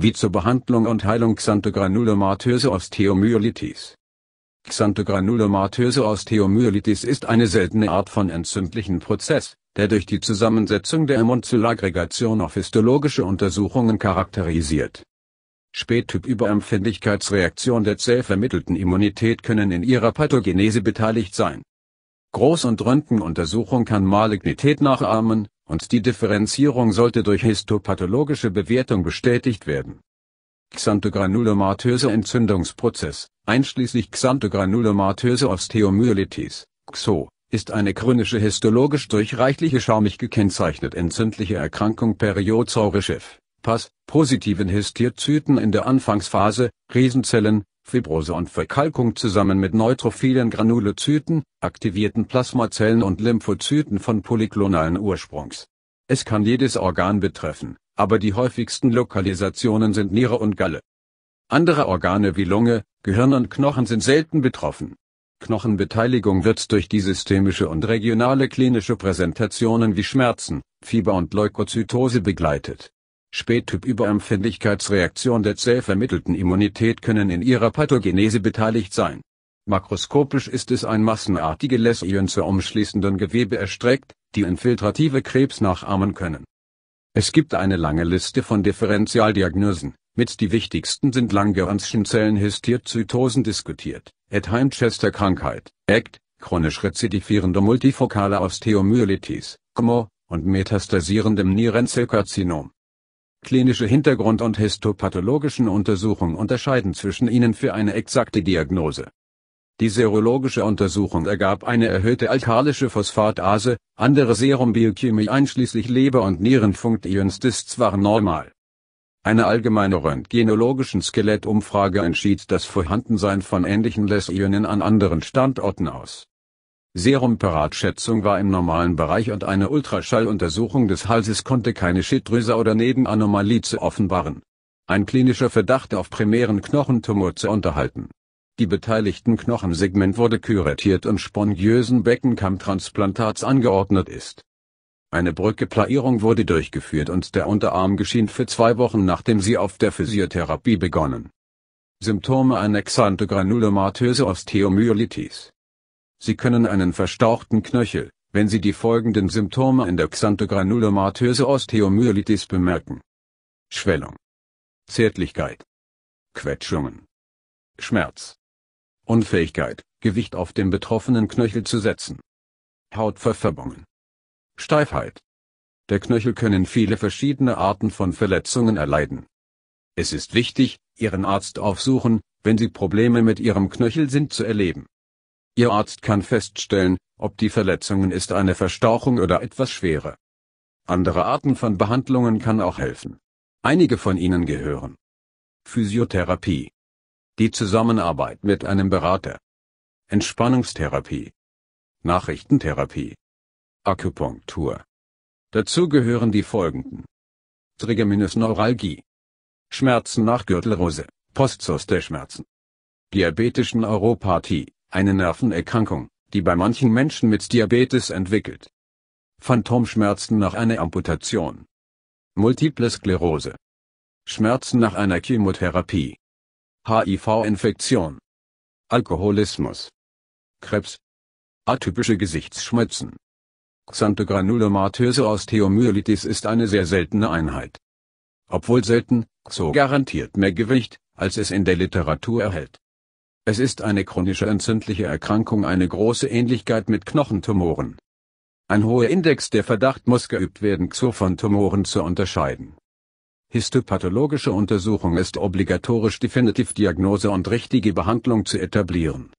wie zur Behandlung und Heilung xanthogranulomatöse Osteomyelitis. Xanthogranulomatöse Osteomyelitis ist eine seltene Art von entzündlichen Prozess, der durch die Zusammensetzung der Immunzellaggregation auf histologische Untersuchungen charakterisiert. Spättyp Überempfindlichkeitsreaktion der zellvermittelten Immunität können in ihrer Pathogenese beteiligt sein. Groß- und Röntgenuntersuchung kann Malignität nachahmen, und die Differenzierung sollte durch histopathologische Bewertung bestätigt werden. Xanthogranulomatöse Entzündungsprozess, einschließlich Xanthogranulomatöse Osteomyelitis, XO, ist eine chronische histologisch durch reichliche schaumig gekennzeichnet entzündliche Erkrankung periozorischef, PAS, positiven Histiozyten in der Anfangsphase, Riesenzellen, Fibrose und Verkalkung zusammen mit neutrophilen Granulozyten, aktivierten Plasmazellen und Lymphozyten von polyklonalen Ursprungs. Es kann jedes Organ betreffen, aber die häufigsten Lokalisationen sind Niere und Galle. Andere Organe wie Lunge, Gehirn und Knochen sind selten betroffen. Knochenbeteiligung wird durch die systemische und regionale klinische Präsentationen wie Schmerzen, Fieber und Leukozytose begleitet. Spättyp Überempfindlichkeitsreaktion der zellvermittelten Immunität können in ihrer Pathogenese beteiligt sein. Makroskopisch ist es ein massenartige Läsion zur umschließenden Gewebe erstreckt, die infiltrative Krebs nachahmen können. Es gibt eine lange Liste von Differentialdiagnosen, mit die wichtigsten sind Langerhanschen Zellenhistiozytosen diskutiert, Ed-Heimchester-Krankheit, ACT, chronisch rezidivierende multifokale Osteomyelitis, GMO, und metastasierendem Nierenzellkarzinom klinische Hintergrund und histopathologischen Untersuchung unterscheiden zwischen ihnen für eine exakte Diagnose. Die serologische Untersuchung ergab eine erhöhte alkalische Phosphatase, andere Serumbiochemie einschließlich Leber- und Nierenfunktion waren normal. Eine allgemeine röntgenologischen Skelettumfrage entschied das Vorhandensein von ähnlichen Läsionen an anderen Standorten aus Serumparatschätzung war im normalen Bereich und eine Ultraschalluntersuchung des Halses konnte keine Schilddrüse oder Nebenanomalie zu offenbaren. Ein klinischer Verdacht auf primären Knochentumor zu unterhalten. Die beteiligten Knochensegment wurde kuratiert und spongiösen Beckenkammtransplantats angeordnet ist. Eine Brückeplaierung wurde durchgeführt und der Unterarm geschient für zwei Wochen nachdem sie auf der Physiotherapie begonnen. Symptome einer Xanthogranulomatöse Osteomyelitis Sie können einen verstauchten Knöchel, wenn Sie die folgenden Symptome in der xanthogranulomatöse Osteomyelitis bemerken. Schwellung. Zärtlichkeit. Quetschungen. Schmerz. Unfähigkeit, Gewicht auf dem betroffenen Knöchel zu setzen. Hautverfärbungen. Steifheit. Der Knöchel können viele verschiedene Arten von Verletzungen erleiden. Es ist wichtig, Ihren Arzt aufsuchen, wenn Sie Probleme mit Ihrem Knöchel sind zu erleben. Ihr Arzt kann feststellen, ob die Verletzungen ist eine Verstauchung oder etwas schwerer. Andere Arten von Behandlungen kann auch helfen. Einige von ihnen gehören. Physiotherapie. Die Zusammenarbeit mit einem Berater. Entspannungstherapie. Nachrichtentherapie. Akupunktur. Dazu gehören die folgenden. Trigeminusneuralgie. Schmerzen nach Gürtelrose, Schmerzen. Diabetischen Neuropathie eine Nervenerkrankung, die bei manchen Menschen mit Diabetes entwickelt. Phantomschmerzen nach einer Amputation. Multiple Sklerose. Schmerzen nach einer Chemotherapie. HIV-Infektion. Alkoholismus. Krebs. Atypische Gesichtsschmerzen. Xanthogranulomatöse Osteomyelitis ist eine sehr seltene Einheit. Obwohl selten, so garantiert mehr Gewicht, als es in der Literatur erhält. Es ist eine chronische entzündliche Erkrankung eine große Ähnlichkeit mit Knochentumoren. Ein hoher Index der Verdacht muss geübt werden XO von Tumoren zu unterscheiden. Histopathologische Untersuchung ist obligatorisch definitiv Diagnose und richtige Behandlung zu etablieren